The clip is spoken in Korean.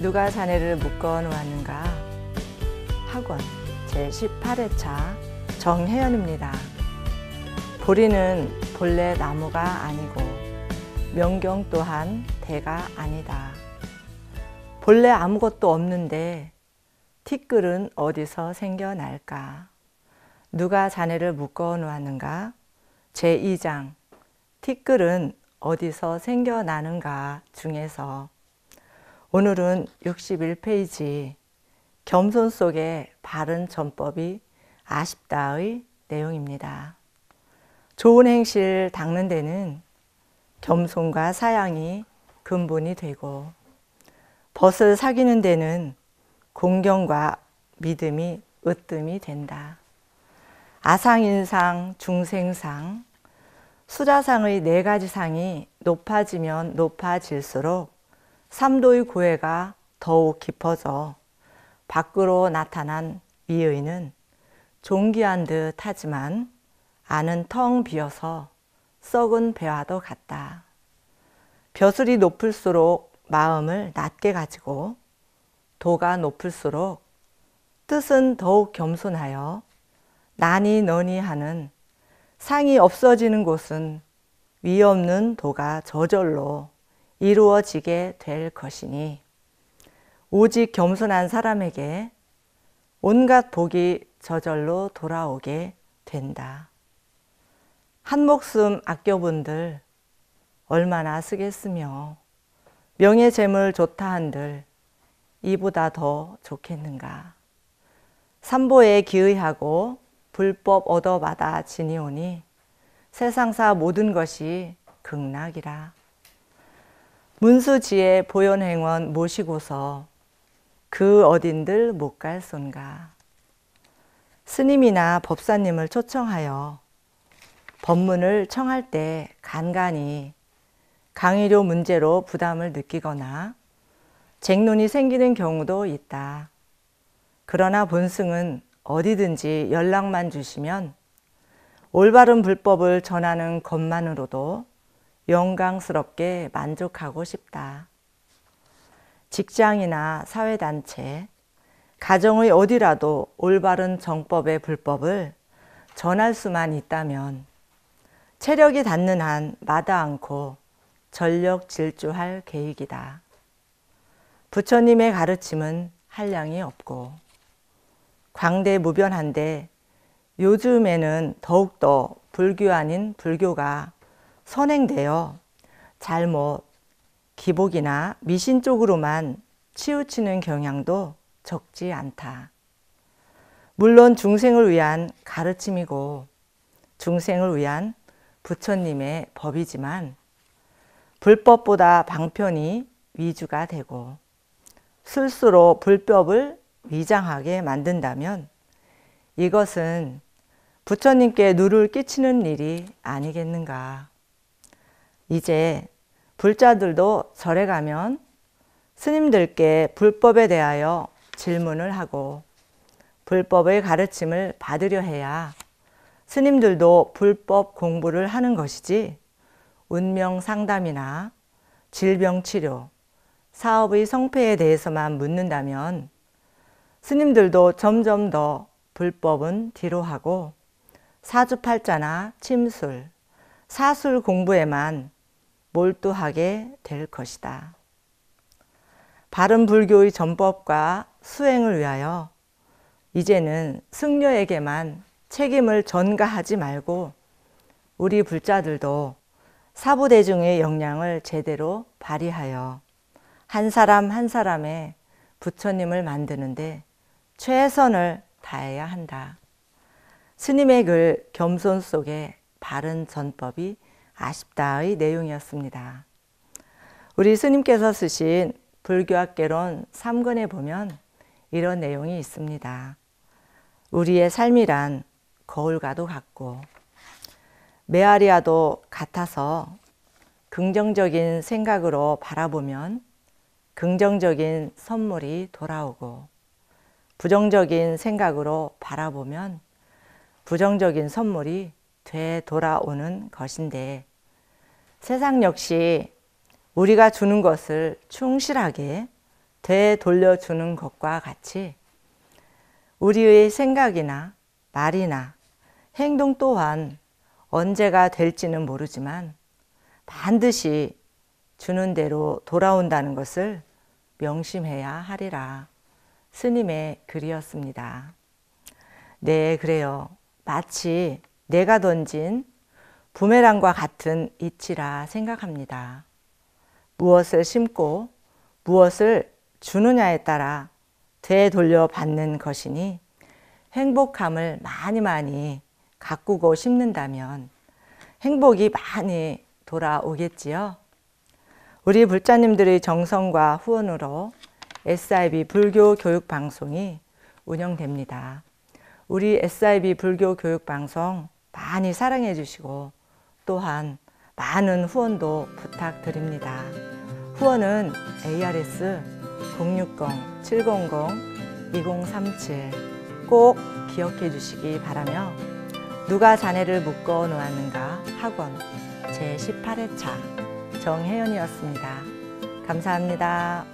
누가 자네를 묶어 놓았는가? 학원 제18회차 정혜연입니다. 보리는 본래 나무가 아니고 명경 또한 대가 아니다. 본래 아무것도 없는데 티끌은 어디서 생겨날까? 누가 자네를 묶어 놓았는가? 제2장 티끌은 어디서 생겨나는가 중에서 오늘은 61페이지 겸손 속에 바른 전법이 아쉽다의 내용입니다. 좋은 행실 닦는 데는 겸손과 사양이 근본이 되고 벗을 사귀는 데는 공경과 믿음이 으뜸이 된다. 아상인상, 중생상, 수자상의 네 가지 상이 높아지면 높아질수록 삼도의 고해가 더욱 깊어져 밖으로 나타난 미의는 종기한듯 하지만 안은 텅 비어서 썩은 배와도 같다. 벼슬이 높을수록 마음을 낮게 가지고 도가 높을수록 뜻은 더욱 겸손하여 난이 너니 하는 상이 없어지는 곳은 위 없는 도가 저절로 이루어지게 될 것이니 오직 겸손한 사람에게 온갖 복이 저절로 돌아오게 된다. 한 목숨 아껴본들 얼마나 쓰겠으며 명예재물 좋다 한들 이보다 더 좋겠는가. 삼보에 기의하고 불법 얻어받아 지니오니 세상사 모든 것이 극락이라. 문수지의 보현행원 모시고서 그 어딘들 못갈 손가 스님이나 법사님을 초청하여 법문을 청할 때 간간히 강의료 문제로 부담을 느끼거나 쟁론이 생기는 경우도 있다. 그러나 본승은 어디든지 연락만 주시면 올바른 불법을 전하는 것만으로도 영광스럽게 만족하고 싶다. 직장이나 사회단체, 가정의 어디라도 올바른 정법의 불법을 전할 수만 있다면 체력이 닿는 한 마다 않고 전력 질주할 계획이다. 부처님의 가르침은 한량이 없고 광대무변한데 요즘에는 더욱더 불교 아닌 불교가 선행되어 잘못, 뭐 기복이나 미신 쪽으로만 치우치는 경향도 적지 않다. 물론 중생을 위한 가르침이고 중생을 위한 부처님의 법이지만 불법보다 방편이 위주가 되고 스스로 불법을 위장하게 만든다면 이것은 부처님께 누를 끼치는 일이 아니겠는가. 이제 불자들도 절에 가면 스님들께 불법에 대하여 질문을 하고 불법의 가르침을 받으려 해야 스님들도 불법 공부를 하는 것이지 운명 상담이나 질병 치료, 사업의 성패에 대해서만 묻는다면 스님들도 점점 더 불법은 뒤로 하고 사주팔자나 침술, 사술 공부에만 몰두하게 될 것이다. 바른 불교의 전법과 수행을 위하여 이제는 승려에게만 책임을 전가하지 말고 우리 불자들도 사부대중의 역량을 제대로 발휘하여 한 사람 한 사람의 부처님을 만드는데 최선을 다해야 한다. 스님의 글 겸손 속에 바른 전법이 아쉽다의 내용이었습니다. 우리 스님께서 쓰신 불교학개론 3권에 보면 이런 내용이 있습니다. 우리의 삶이란 거울과도 같고 메아리와도 같아서 긍정적인 생각으로 바라보면 긍정적인 선물이 돌아오고 부정적인 생각으로 바라보면 부정적인 선물이 되돌아오는 것인데 세상 역시 우리가 주는 것을 충실하게 되돌려주는 것과 같이 우리의 생각이나 말이나 행동 또한 언제가 될지는 모르지만 반드시 주는 대로 돌아온다는 것을 명심해야 하리라. 스님의 글이었습니다. 네, 그래요. 마치 내가 던진 부메랑과 같은 이치라 생각합니다. 무엇을 심고 무엇을 주느냐에 따라 되돌려 받는 것이니 행복함을 많이 많이 가꾸고 심는다면 행복이 많이 돌아오겠지요. 우리 불자님들의 정성과 후원으로 SIB 불교 교육 방송이 운영됩니다. 우리 SIB 불교 교육 방송 많이 사랑해 주시고 또한 많은 후원도 부탁드립니다. 후원은 ARS 060-700-2037 꼭 기억해 주시기 바라며 누가 자네를 묶어 놓았는가 학원 제18회차 정혜연이었습니다. 감사합니다.